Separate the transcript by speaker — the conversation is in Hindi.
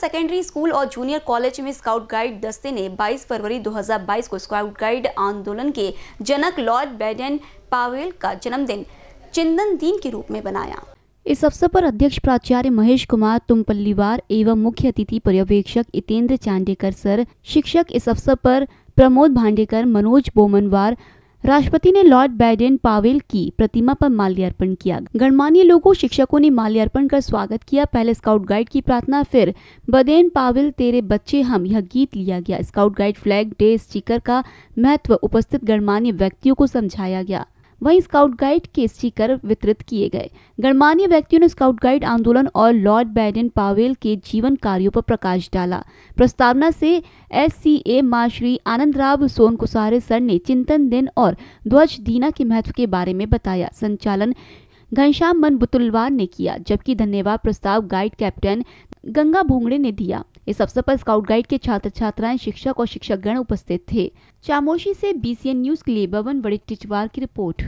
Speaker 1: सेकेंडरी स्कूल और जूनियर कॉलेज में स्काउट गाइड दस्ते ने 22 फरवरी 2022 को स्काउट गाइड आंदोलन के जनक लॉर्ड बैडन पावेल का जन्मदिन चिंदन दिन के रूप में बनाया इस अवसर पर अध्यक्ष प्राचार्य महेश कुमार तुमपल्लीवार एवं मुख्य अतिथि पर्यवेक्षक इतेंद्र चांडेकर सर शिक्षक इस अवसर पर प्रमोद भांडेकर मनोज बोमनवार राष्ट्रपति ने लॉर्ड बैडेन पावेल की प्रतिमा पर माल्यार्पण किया गणमान्य लोगों शिक्षकों ने माल्यार्पण कर स्वागत किया पहले स्काउट गाइड की प्रार्थना फिर बदेन पावेल तेरे बच्चे हम यह गीत लिया गया scout guide flag day sticker का महत्व उपस्थित गणमान्य व्यक्तियों को समझाया गया वहीं स्काउट गाइड के स्टीकर वितरित किए गए गणमान्य व्यक्तियों ने स्काउट गाइड आंदोलन और लॉर्ड बैडन पावेल के जीवन कार्यों पर प्रकाश डाला प्रस्तावना से एस सी ए माश्री आनंदराव सोनकुसारे सर ने चिंतन दिन और ध्वज दीना के महत्व के बारे में बताया संचालन घनश्याम मन बुतुलवार ने किया जबकि धन्यवाद प्रस्ताव गाइड कैप्टन गंगा भोंगड़े ने दिया इस अवसर पर स्काउट गाइड के छात्र छात्राएं शिक्षक और शिक्षक गण उपस्थित थे चामोशी से बीसीएन न्यूज के लिए बवन बड़े टिचवार की रिपोर्ट